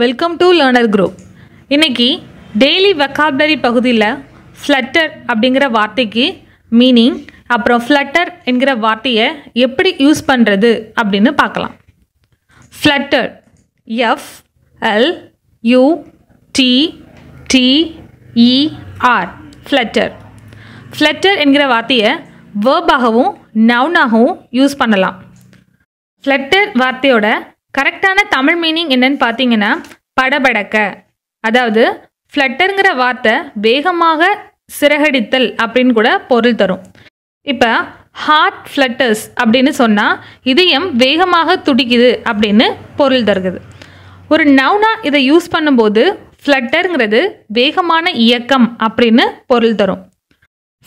Welcome to learner group இன்றைக்கி daily vocabulary பகுதியில் flutter அப்படிங்கிற வார்த்தைக்கு மீனிங் அப்புறம் ஃப்ளட்டர் என்கிற வார்த்தையை எப்படி யூஸ் பண்ணுறது அப்படின்னு பார்க்கலாம் flutter F L U T T E R flutter flutter என்கிற வார்த்தையை வேர்பாகவும் நவுனாகவும் யூஸ் பண்ணலாம் ஃப்ளட்டர் வார்த்தையோட கரெக்டான தமிழ் மீனிங் என்னன்னு பார்த்தீங்கன்னா படபடக்க அதாவது ஃப்ளட்டருங்கிற வார்த்தை வேகமாக சிறகடித்தல் அப்படின்னு கூட பொருள் தரும் இப்போ ஹார்ட் ஃப்ளட்டர்ஸ் அப்படின்னு சொன்னால் இதயம் வேகமாக துடிக்குது அப்படின்னு பொருள் தருகிறது ஒரு நவுனா இதை யூஸ் பண்ணும்போது ஃப்ளட்டருங்கிறது வேகமான இயக்கம் அப்படின்னு பொருள் தரும்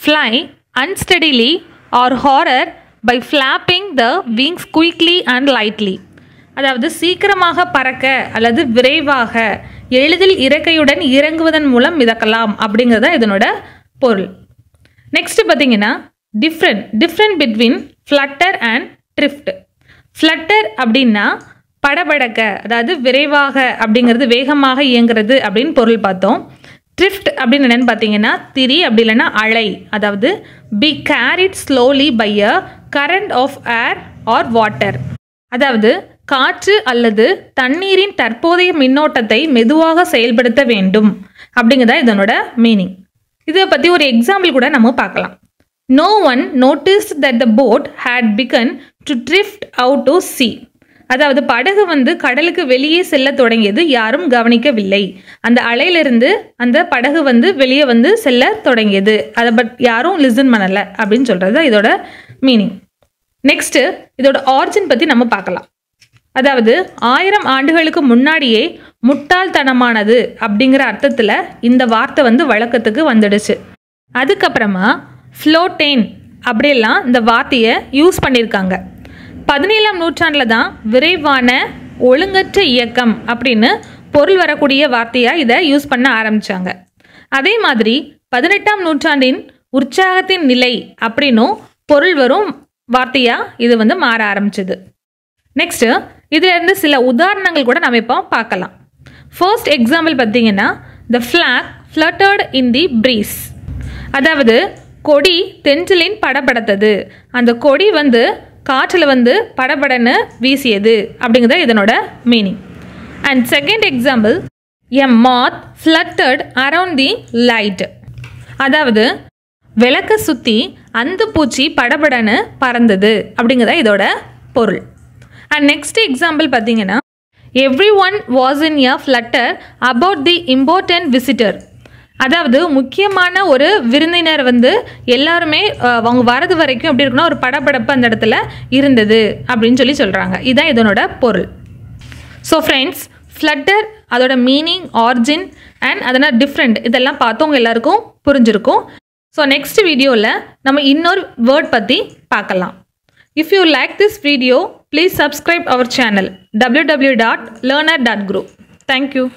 fly unsteadily or hover by flapping the wings quickly and lightly அதாவது சீக்கிரமாக பறக்க அல்லது விரைவாக எளிதில் இறக்கையுடன் இறங்குவதன் மூலம் மிதக்கலாம் அப்படிங்கிறது தான் இதனோட பொருள் நெக்ஸ்ட் பார்த்தீங்கன்னா different different between flutter and drift flutter அப்படின்னா படபடக்க அதாவது விரைவாக அப்படிங்கிறது வேகமாக இயங்குறது அப்படின்னு பொருள் பார்த்தோம் ட்ரிஃப்ட் அப்படின்னு என்னென்னு பார்த்தீங்கன்னா திரி அப்படி இல்லைன்னா அலை அதாவது be carried slowly by a current of air or water அதாவது காற்று அல்லது தண்ணீரின் தற்போதைய மின்னோட்டத்தை மெதுவாக செயல்படுத்த வேண்டும் அப்படிங்கிறதா இதனோட மீனிங் இதை பற்றி ஒரு எக்ஸாம்பிள் கூட நம்ம பார்க்கலாம் no one noticed that the boat had begun to drift out to sea அதாவது படகு வந்து கடலுக்கு வெளியே செல்ல தொடங்கியது யாரும் கவனிக்கவில்லை அந்த அலையிலிருந்து அந்த படகு வந்து வெளியே வந்து செல்ல தொடங்கியது அதை பட் யாரும் லிசன் பண்ணலை அப்படின்னு சொல்கிறது இதோட மீனிங் நெக்ஸ்ட்டு இதோட ஆர்ஜின் பற்றி நம்ம பார்க்கலாம் அதாவது ஆயிரம் ஆண்டுகளுக்கு முன்னாடியே முட்டாள்தனமானது அப்படிங்கிற அர்த்தத்தில் இந்த வார்த்தை வந்து வழக்கத்துக்கு வந்துடுச்சு அதுக்கப்புறமா ஃப்ளோட்டேன் அப்படியெல்லாம் இந்த வார்த்தையை யூஸ் பண்ணியிருக்காங்க பதினேழாம் நூற்றாண்டில் தான் விரைவான ஒழுங்கற்ற இயக்கம் அப்படின்னு பொருள் வரக்கூடிய வார்த்தையாக இதை யூஸ் பண்ண ஆரம்பித்தாங்க அதே மாதிரி பதினெட்டாம் நூற்றாண்டின் உற்சாகத்தின் நிலை அப்படின்னும் பொருள் வரும் வார்த்தையாக இது வந்து மாற ஆரம்பிச்சது நெக்ஸ்ட்டு இருந்து சில உதாரணங்கள் கூட நம்ம இப்போ பார்க்கலாம் ஃபர்ஸ்ட் எக்ஸாம்பிள் பார்த்தீங்கன்னா த ஃப்ளாக் ஃப்ளட்டர்டு இன் தி ப்ரீஸ் அதாவது கொடி தென்சிலின் படபடத்தது அந்த கொடி வந்து காற்றில் வந்து படபடன்னு வீசியது அப்படிங்கிறது இதனோட meaning and second example a moth fluttered around the light அதாவது விளக்க சுற்றி அந்த பூச்சி படபடன்னு பறந்தது அப்படிங்கிறத இதோட பொருள் அண்ட் நெக்ஸ்ட் எக்ஸாம்பிள் பார்த்தீங்கன்னா everyone was in a flutter about the important visitor அதாவது முக்கியமான ஒரு விருந்தினர் வந்து எல்லாருமே அவங்க வரது வரைக்கும் எப்படி இருக்குன்னா ஒரு படப்படப்பு அந்த இடத்துல இருந்தது அப்படின்னு சொல்லி சொல்கிறாங்க இதுதான் இதனோட பொருள் ஸோ ஃப்ரெண்ட்ஸ் ஃப்ளட்டர் அதோட மீனிங் ஆர்ஜின் அண்ட் அதனால் டிஃப்ரெண்ட் இதெல்லாம் பார்த்தவங்க எல்லாருக்கும் புரிஞ்சிருக்கும் ஸோ நெக்ஸ்ட் வீடியோவில் நம்ம இன்னொரு வேர்ட் பற்றி பார்க்கலாம் If you like this video, please subscribe our channel www.learner.group. Thank you.